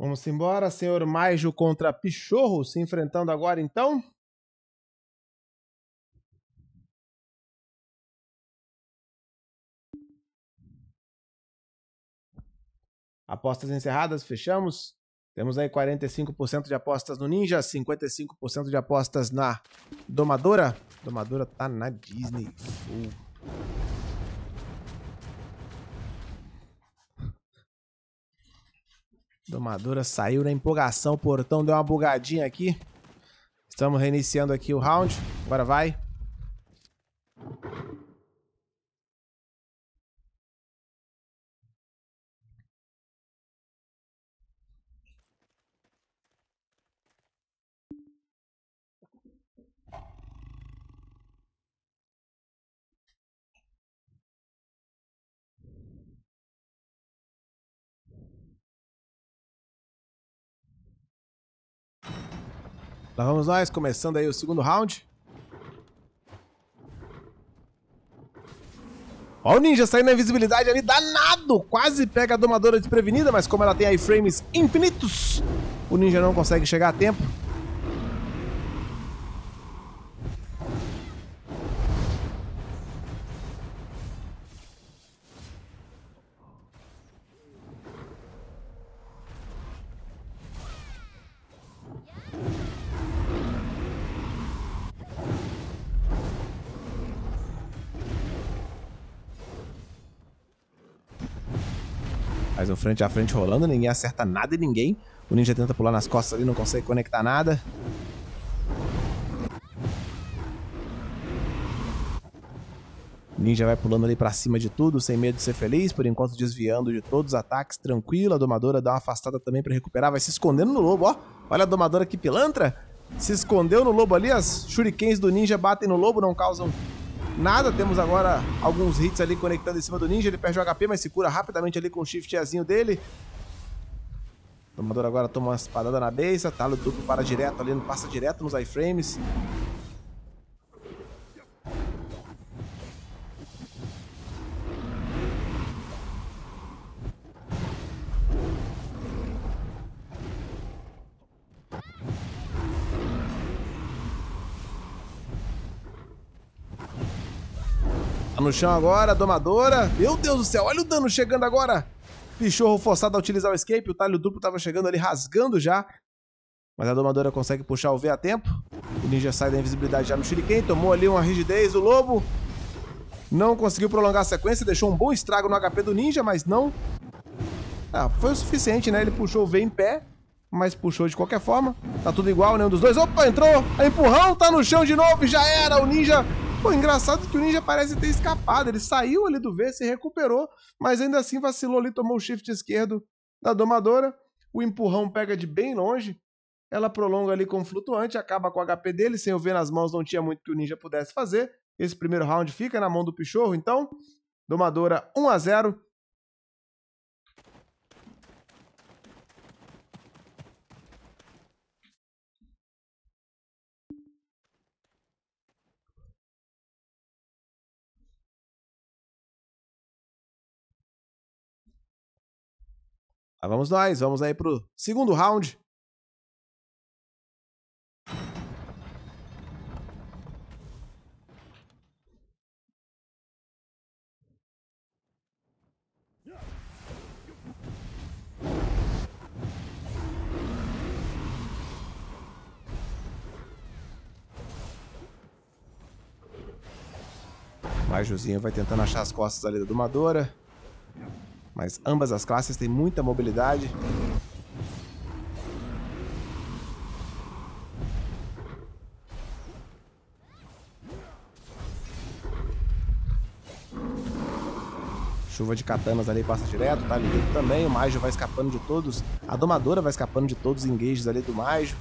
Vamos embora, senhor Maijo contra Pichorro, se enfrentando agora então. Apostas encerradas, fechamos. Temos aí 45% de apostas no Ninja, 55% de apostas na Domadora. Domadora tá na Disney. Domadora saiu na empolgação, o portão deu uma bugadinha aqui. Estamos reiniciando aqui o round. Agora vai. Então lá vamos nós, começando aí o segundo round. Ó o ninja saindo na invisibilidade ali, danado! Quase pega a domadora desprevenida, mas como ela tem iframes infinitos, o ninja não consegue chegar a tempo. Mais um frente a frente rolando, ninguém acerta nada e ninguém. O ninja tenta pular nas costas ali, não consegue conectar nada. Ninja vai pulando ali para cima de tudo, sem medo de ser feliz, por enquanto desviando de todos os ataques, tranquila. A domadora dá uma afastada também para recuperar, vai se escondendo no lobo, ó. Olha a domadora que pilantra. Se escondeu no lobo ali, as shurikens do ninja batem no lobo, não causam Nada, temos agora alguns hits ali conectando em cima do Ninja. Ele perde o HP, mas se cura rapidamente ali com o shiftzinho dele. Tomador agora toma uma espadada na beça. Talo duplo para direto ali, não passa direto nos iframes. Tá no chão agora, domadora. Meu Deus do céu, olha o dano chegando agora. Pichorro forçado a utilizar o escape. O talho duplo tava chegando ali, rasgando já. Mas a domadora consegue puxar o V a tempo. O ninja sai da invisibilidade já no shuriken. Tomou ali uma rigidez. O lobo não conseguiu prolongar a sequência. Deixou um bom estrago no HP do ninja, mas não... Ah, foi o suficiente, né? Ele puxou o V em pé mas puxou de qualquer forma. Tá tudo igual, nenhum dos dois. Opa, entrou! Empurrão, tá no chão de novo, já era. O ninja Pô, engraçado que o Ninja parece ter escapado. Ele saiu ali do V, se recuperou, mas ainda assim vacilou ali, tomou o shift esquerdo da domadora. O empurrão pega de bem longe. Ela prolonga ali com o flutuante, acaba com o HP dele. Sem o V nas mãos, não tinha muito que o Ninja pudesse fazer. Esse primeiro round fica na mão do Pichorro, então. Domadora 1 a 0 Mas vamos nós, vamos aí pro segundo round. Mais Josinho vai tentando achar as costas ali da domadora mas ambas as classes têm muita mobilidade. Chuva de katanas ali passa direto, tá ligado também, o Maijo vai escapando de todos, a Domadora vai escapando de todos os engages ali do Maijo.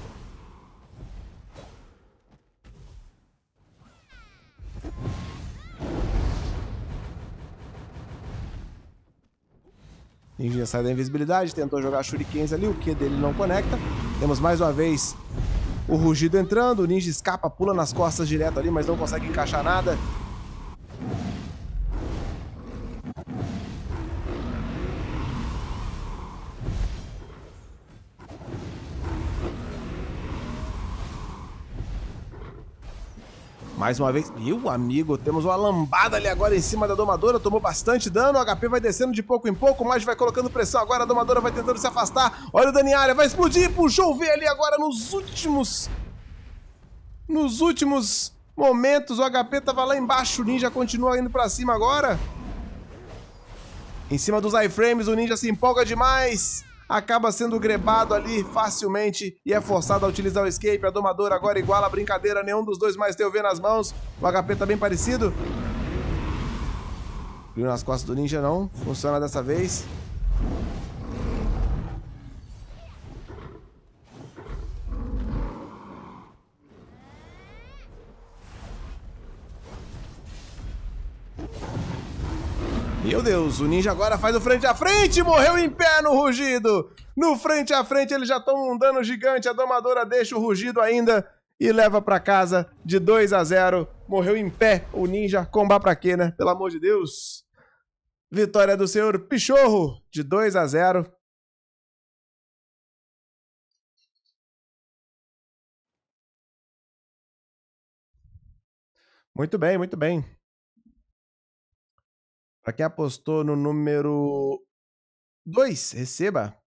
Ninja sai é da invisibilidade, tentou jogar shurikens ali, o Q dele não conecta. Temos mais uma vez o rugido entrando, o ninja escapa, pula nas costas direto ali, mas não consegue encaixar nada. Mais uma vez, meu amigo, temos uma lambada ali agora em cima da domadora, tomou bastante dano, o HP vai descendo de pouco em pouco, mas vai colocando pressão agora, a domadora vai tentando se afastar. Olha o Daniara, vai explodir, puxou o V ali agora nos últimos... Nos últimos momentos, o HP tava lá embaixo, o Ninja continua indo pra cima agora. Em cima dos iframes, o Ninja se empolga demais acaba sendo grebado ali facilmente e é forçado a utilizar o escape. A domadora agora iguala a brincadeira, nenhum dos dois mais tem o V nas mãos. O HP tá bem parecido. Grilo nas costas do ninja não, funciona dessa vez. Meu Deus, o ninja agora faz o frente a frente, morreu em pé no rugido. No frente a frente ele já toma um dano gigante, a domadora deixa o rugido ainda e leva para casa de 2 a 0. Morreu em pé o ninja, combar pra quê, né? Pelo amor de Deus. Vitória do senhor Pichorro de 2 a 0. Muito bem, muito bem. Pra quem apostou no número 2, receba